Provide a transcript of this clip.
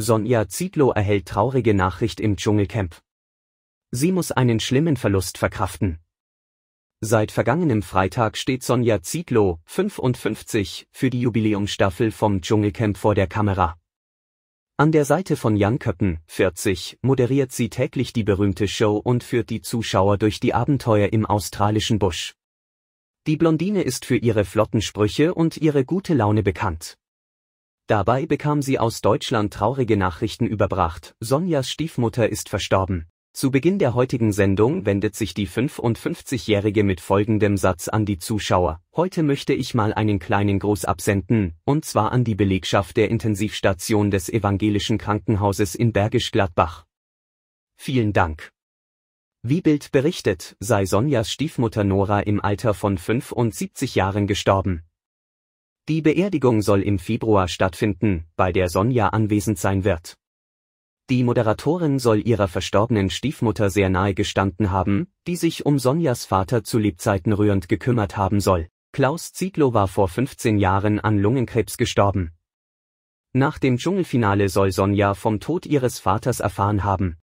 Sonja Zietlow erhält traurige Nachricht im Dschungelcamp. Sie muss einen schlimmen Verlust verkraften. Seit vergangenem Freitag steht Sonja Zietlow, 55, für die Jubiläumsstaffel vom Dschungelcamp vor der Kamera. An der Seite von Jan Köppen, 40, moderiert sie täglich die berühmte Show und führt die Zuschauer durch die Abenteuer im australischen Busch. Die Blondine ist für ihre flotten Sprüche und ihre gute Laune bekannt. Dabei bekam sie aus Deutschland traurige Nachrichten überbracht, Sonjas Stiefmutter ist verstorben. Zu Beginn der heutigen Sendung wendet sich die 55-Jährige mit folgendem Satz an die Zuschauer. Heute möchte ich mal einen kleinen Gruß absenden, und zwar an die Belegschaft der Intensivstation des Evangelischen Krankenhauses in Bergisch Gladbach. Vielen Dank. Wie Bild berichtet, sei Sonjas Stiefmutter Nora im Alter von 75 Jahren gestorben. Die Beerdigung soll im Februar stattfinden, bei der Sonja anwesend sein wird. Die Moderatorin soll ihrer verstorbenen Stiefmutter sehr nahe gestanden haben, die sich um Sonjas Vater zu Lebzeiten rührend gekümmert haben soll. Klaus Ziegler war vor 15 Jahren an Lungenkrebs gestorben. Nach dem Dschungelfinale soll Sonja vom Tod ihres Vaters erfahren haben.